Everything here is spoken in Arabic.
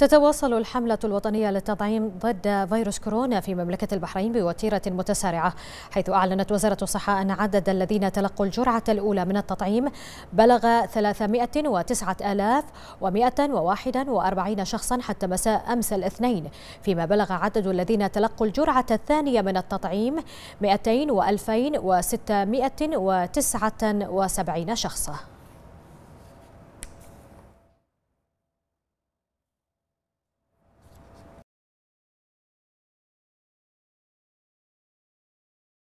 تتواصل الحملة الوطنية للتطعيم ضد فيروس كورونا في مملكة البحرين بوتيرة متسارعة حيث أعلنت وزارة الصحة أن عدد الذين تلقوا الجرعة الأولى من التطعيم بلغ 309141 شخصا حتى مساء أمس الاثنين فيما بلغ عدد الذين تلقوا الجرعة الثانية من التطعيم 200 و شخصا